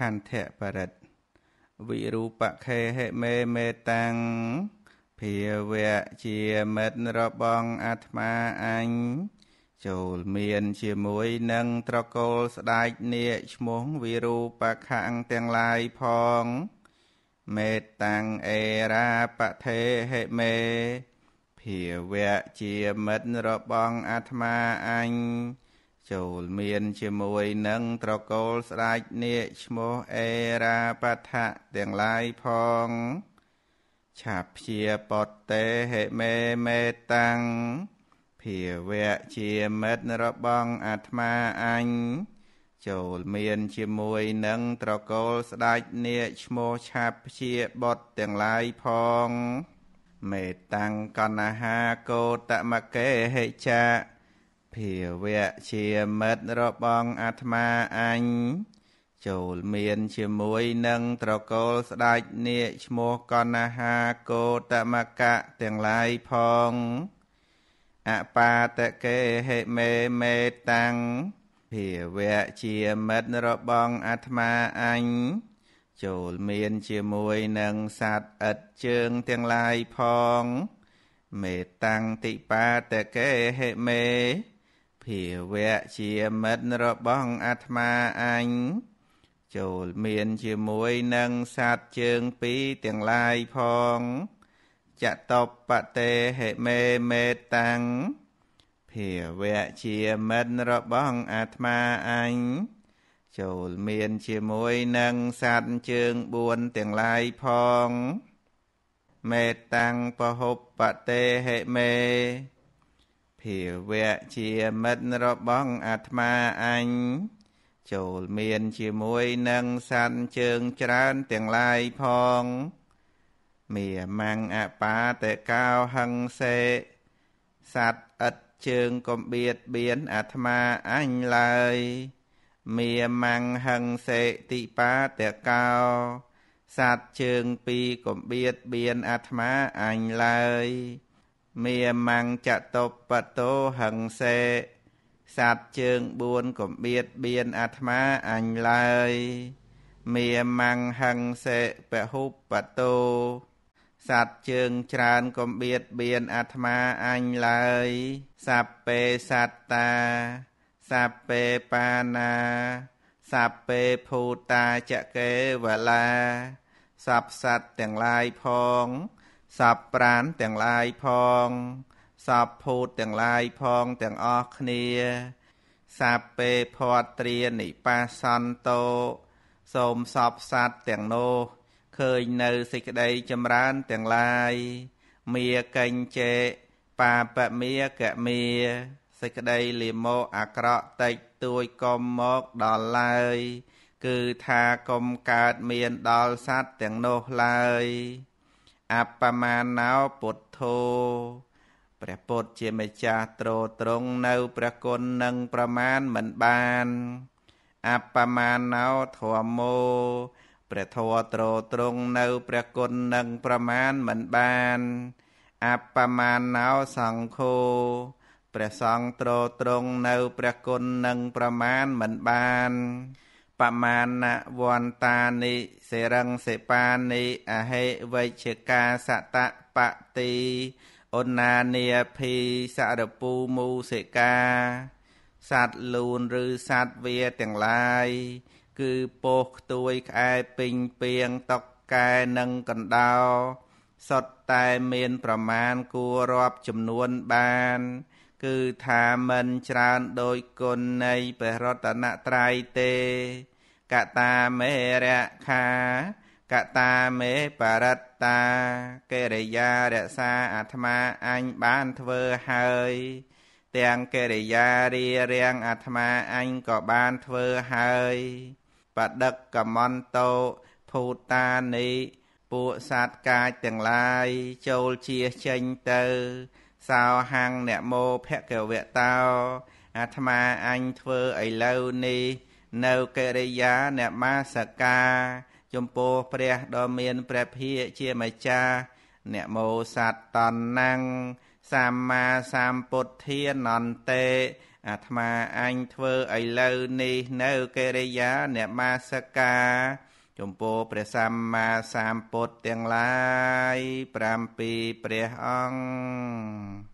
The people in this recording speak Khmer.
ខន្ធបរិតវិរូបខេហិមេមេតាំងភាវៈជាមិត្តរបងអាត្មាអញចូលមានជាមួយនឹងត្រកូលស្ដាច់នាគឈ្មោះវិរូបខੰងទាំងឡាយផង មេតាំងអេរាបថេហិមេភាវៈជាមិត្តរបងអាត្មាអញចូលមានជាមួយនឹងត្រកូលស្ដេចនាគឈ្មោះអេរាបថៈទាំងឡាយផង ឆាព្យាបតតេហេមេមេតាំងភាវៈជាមិត្តរបងអាត្មាអញចូលមានជាមួយនឹង ត្រកូលស្ដេចនាគឈ្មោះឆាព្យាបតទាំងឡាយផង មេតាំងកណ្ណាហាកោតមកេហេចាភាវៈជាមិត្តរបងអាត្មាអញ ចូលមានជាមួយនឹងត្រកូលស្ដេចនាគឈ្មោះកណ្ណាហាកោតមកៈទាំងឡាយផងអបាតកេហេមេមេតាំងភាវៈជាមិត្តរបងអាត្មាអញចូលមានជាមួយនឹងសត្វឥតជើងទាំងឡាយផង មេតាំងតិបាតកេហេមេភាវៈជាមិត្តរបស់អាត្មាអញចូលមានជាមួយនឹងសត្វជើងពីរទាំងឡាយផងចតបតេហេមេមេតាំងភាវៈជាមិត្តរបស់អាត្មាអញចូលមានជាមួយនឹងសត្វជើង4ទាំងឡាយផង មេតាំងពហុបតេហេមេភាវៈជាមិត្តរបស់អាត្មាអញចូលមានជាមួយនឹងសันជើងច្រើនទាំងឡាយផងមេមាំងអបាតកោហង្សេសัตว์ឥតជើងកំបៀតបៀនអាត្មាអញឡើយមេមាំងហង្សេតិបាតកោសัตว์ជើងពីរកំបៀតបៀនអាត្មាអញឡើយមាមង្ចតុបតោហង្សេសត្វជើង4កំបៀតបៀនអាត្មាអញឡើយមាមង្ហង្សេពហុបតោសត្វជើងច្រើនកំបៀតបៀនអាត្មាអញឡើយសព្ពេសត្តាសព្ពេបាណា សព្ពេភូតាចកេវឡាសព្វសត្វទាំងឡាយផងសពប្រានទាំងឡាយផងសពភូតទាំងឡាយផងទាំងអស់គ្នាសាពេភ័តត្រានិបាសន្តោសូមសពសត្វទាំងនោះឃើញនៅសេចក្តីចម្រើនទាំងឡាយមាកិញចេបាបមាកមាសេចក្តីលិមោអាក្រក់តិចតួយកុំមកដល់ឡើយគឺថាកុំកើតមានដល់សត្វទាំងនោះឡើយអបមាណោពុទ្ធោព្រះពុទ្ធជាម្ចាស់ត្រត្រង់នៅព្រះគុណនិងប្រមាណមិនបាន អបមាណោធម្មោព្រះធម៌ត្រត្រង់នៅព្រះគុណនិងប្រមាណមិនបានអបមាណោសង្ឃោព្រះសង្ឃត្រត្រង់នៅព្រះគុណនិងប្រមាណមិនបានបមាណវន្តានិសេរង្សេបានិអហេវេជ្ជកាសតបតិអណានាភីសរពូមូសិកាសត្វលូនឬសត្វវាទាំងឡាយ គឺពោះខ្ទួយក្អែពេញពីងតុកកែនិងកណ្ដោសុទ្ធតែមានប្រមាណគួររាប់ចំនួនបានគឺថាមិនច្រើនដោយគុណនៃព្រះរតនត្រ័យទេកតាមេរៈខាកតាមេបរតតាកិរិយារក្សាអាត្មាអញបានធ្វើហើយទាំងកិរិយារារាំងអាត្មាអញក៏បានធ្វើហើយបដិកកមន្តោភូតានិពួកសត្វកាចទាំងឡាយចូលជាចេញទៅសោហੰងនមោភគវតោ អាត្មាអញធ្វើឥឡូវនេះ នៅកិរិយានមាសកាចំពោះព្រះដ៏មានព្រះភិយជាម្ចាស់នមោសត្តនੰងសម្មាសម្ពុទ្ធានន្តិអាត្មាអញធ្វើឥឡូវនេះ នៅកិរិយានមាសកាចំពោះព្រះសម្មាសម្ពុទ្ធទាំងឡាយ7ព្រះអង្គ